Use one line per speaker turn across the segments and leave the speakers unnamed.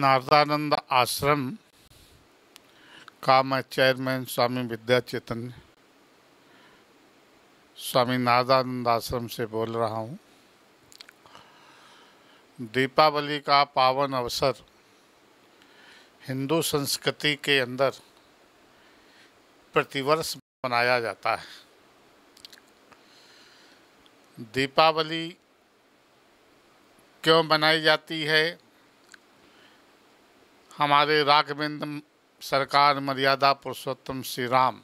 नारदानंद आश्रम का मैं चेयरमैन स्वामी विद्या चेतन स्वामी नारदानंद आश्रम से बोल रहा हूँ दीपावली का पावन अवसर हिंदू संस्कृति के अंदर प्रतिवर्ष मनाया जाता है दीपावली क्यों मनाई जाती है हमारे राघविंद सरकार मर्यादा पुरुषोत्तम श्री राम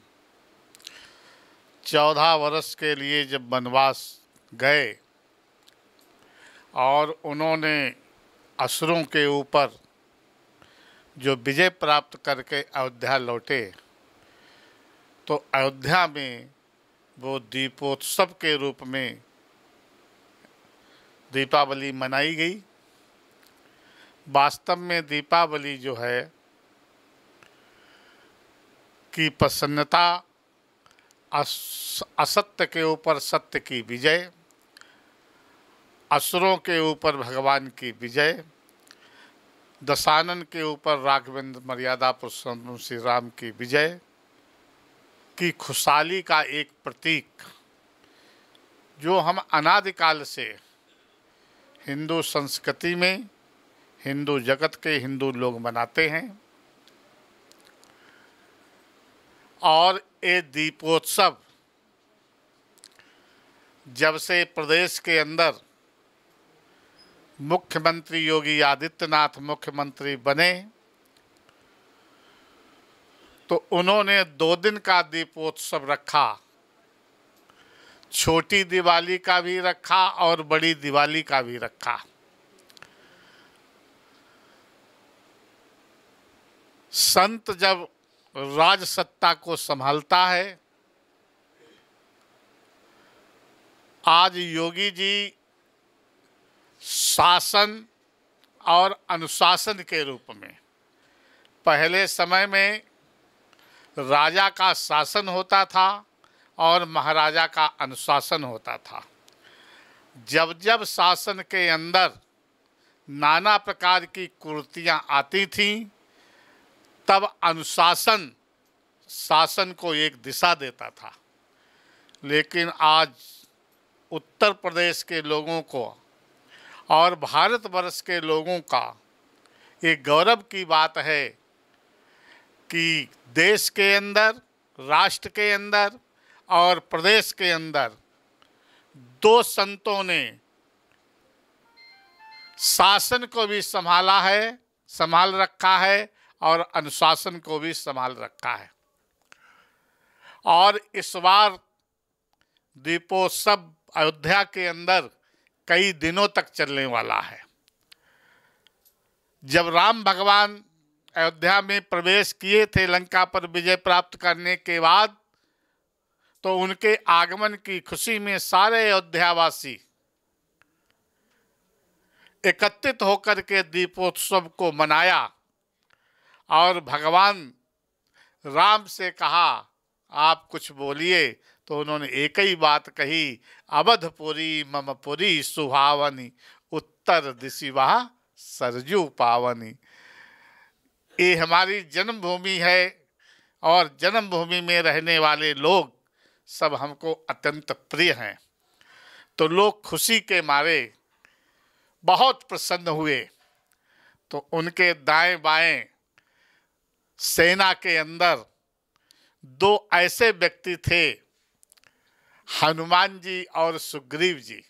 चौदह वर्ष के लिए जब वनवास गए और उन्होंने असुरों के ऊपर जो विजय प्राप्त करके अयोध्या लौटे तो अयोध्या में वो दीपोत्सव के रूप में दीपावली मनाई गई वास्तव में दीपावली जो है की प्रसन्नता अस, असत्य के ऊपर सत्य की विजय असुरों के ऊपर भगवान की विजय दशानन के ऊपर राघवेंद्र मर्यादा पुरुषोत्तम श्री राम की विजय की खुशहाली का एक प्रतीक जो हम अनादिकाल से हिंदू संस्कृति में हिंदू जगत के हिंदू लोग मनाते हैं और ये दीपोत्सव जब से प्रदेश के अंदर मुख्यमंत्री योगी आदित्यनाथ मुख्यमंत्री बने तो उन्होंने दो दिन का दीपोत्सव रखा छोटी दिवाली का भी रखा और बड़ी दिवाली का भी रखा संत जब राज सत्ता को संभालता है आज योगी जी शासन और अनुशासन के रूप में पहले समय में राजा का शासन होता था और महाराजा का अनुशासन होता था जब जब शासन के अंदर नाना प्रकार की कुर्तियाँ आती थीं तब अनुशासन शासन को एक दिशा देता था लेकिन आज उत्तर प्रदेश के लोगों को और भारतवर्ष के लोगों का ये गौरव की बात है कि देश के अंदर राष्ट्र के अंदर और प्रदेश के अंदर दो संतों ने शासन को भी संभाला है संभाल रखा है और अनुशासन को भी संभाल रखा है और इस बार दीपोत्सव अयोध्या के अंदर कई दिनों तक चलने वाला है जब राम भगवान अयोध्या में प्रवेश किए थे लंका पर विजय प्राप्त करने के बाद तो उनके आगमन की खुशी में सारे अयोध्यावासी एकत्रित होकर के दीपोत्सव को मनाया और भगवान राम से कहा आप कुछ बोलिए तो उन्होंने एक ही बात कही अवधपुरी ममपुरी सुहावनी उत्तर दिशी वहा सरजू पावनी ये हमारी जन्मभूमि है और जन्मभूमि में रहने वाले लोग सब हमको अत्यंत प्रिय हैं तो लोग खुशी के मारे बहुत प्रसन्न हुए तो उनके दाएं बाएं सेना के अंदर दो ऐसे व्यक्ति थे हनुमान जी और सुग्रीव जी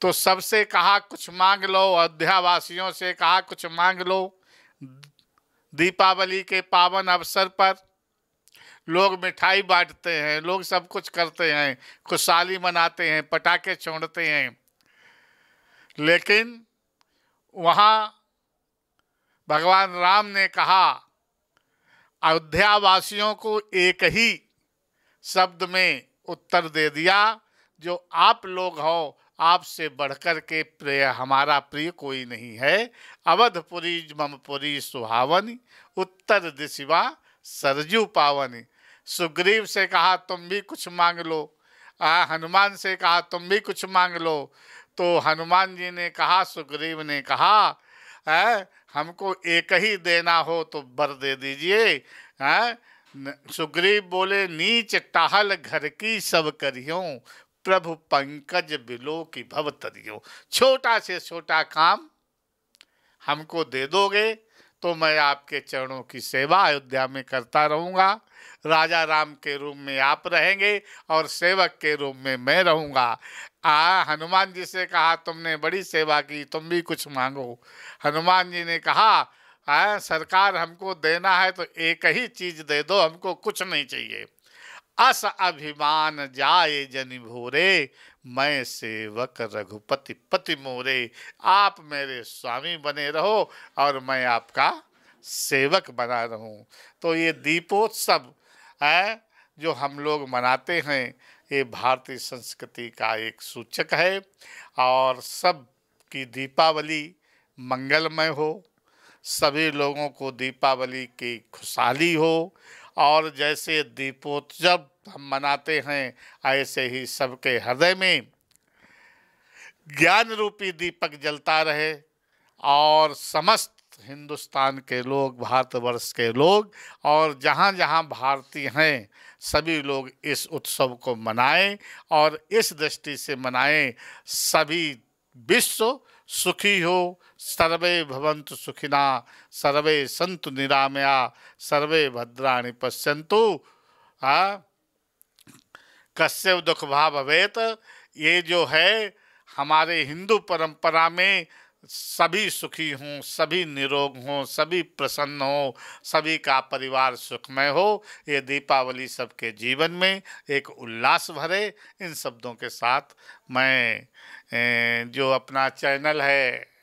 तो सबसे कहा कुछ मांग लो अध्यावासियों से कहा कुछ मांग लो दीपावली के पावन अवसर पर लोग मिठाई बांटते हैं लोग सब कुछ करते हैं खुशहाली मनाते हैं पटाखे छोड़ते हैं लेकिन वहाँ भगवान राम ने कहा अयोध्या वासियों को एक ही शब्द में उत्तर दे दिया जो आप लोग हो आपसे बढ़कर के प्रिय हमारा प्रिय कोई नहीं है अवधपुरी ममपुरी सुहावनी उत्तर दिशिवा सरजू पावनी सुग्रीव से कहा तुम भी कुछ मांग लो आ, हनुमान से कहा तुम भी कुछ मांग लो तो हनुमान जी ने कहा सुग्रीव ने कहा हमको एक ही देना हो तो बर दे दीजिए हैं हाँ? सुग्रीव बोले नीच टहल घर की सब करियो प्रभु पंकज बिलो की भवतरियो छोटा से छोटा काम हमको दे दोगे तो मैं आपके चरणों की सेवा अयोध्या में करता रहूँगा राजा राम के रूप में आप रहेंगे और सेवक के रूप में मैं रहूँगा आ हनुमान जी से कहा तुमने बड़ी सेवा की तुम भी कुछ मांगो हनुमान जी ने कहा आ, सरकार हमको देना है तो एक ही चीज दे दो हमको कुछ नहीं चाहिए अस अभिमान जाए जनि भोरे मैं सेवक रघुपति पति मोरे आप मेरे स्वामी बने रहो और मैं आपका सेवक बना रहूं तो ये दीपोत्सव है जो हम लोग मनाते हैं ये भारतीय संस्कृति का एक सूचक है और सब की दीपावली मंगलमय हो सभी लोगों को दीपावली की खुशहाली हो और जैसे दीपोत्सव हम मनाते हैं ऐसे ही सबके हृदय में ज्ञान रूपी दीपक जलता रहे और समस्त हिंदुस्तान के लोग भारतवर्ष के लोग और जहाँ जहाँ भारतीय हैं सभी लोग इस उत्सव को मनाएं और इस दृष्टि से मनाएं सभी विश्व सुखी हो सर्वे भवंत सुखिना सर्वे संत निरामया सर्वे भद्राणी पश्यंतु हाँ कश्यव दुख भाव अवैत ये जो है हमारे हिंदू परंपरा में सभी सुखी हों सभी निरोग हों सभी प्रसन्न हों सभी का परिवार सुखमय हो ये दीपावली सबके जीवन में एक उल्लास भरे इन शब्दों के साथ मैं जो अपना चैनल है